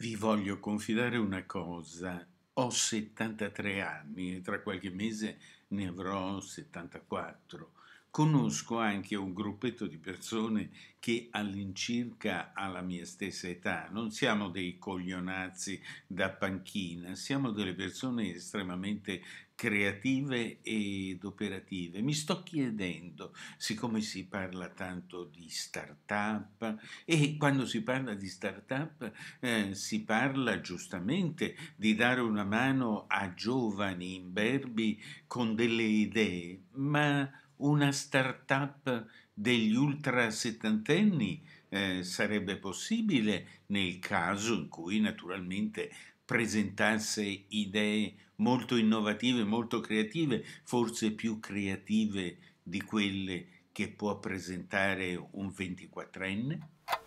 Vi voglio confidare una cosa. Ho 73 anni e tra qualche mese ne avrò 74. Conosco anche un gruppetto di persone che all'incirca alla mia stessa età non siamo dei coglionazzi da panchina, siamo delle persone estremamente creative ed operative. Mi sto chiedendo, siccome si parla tanto di start-up e quando si parla di start-up eh, si parla giustamente di dare una mano a giovani imberbi con delle idee, ma una start-up degli ultra settantenni eh, sarebbe possibile nel caso in cui naturalmente presentasse idee molto innovative, molto creative, forse più creative di quelle che può presentare un 24enne?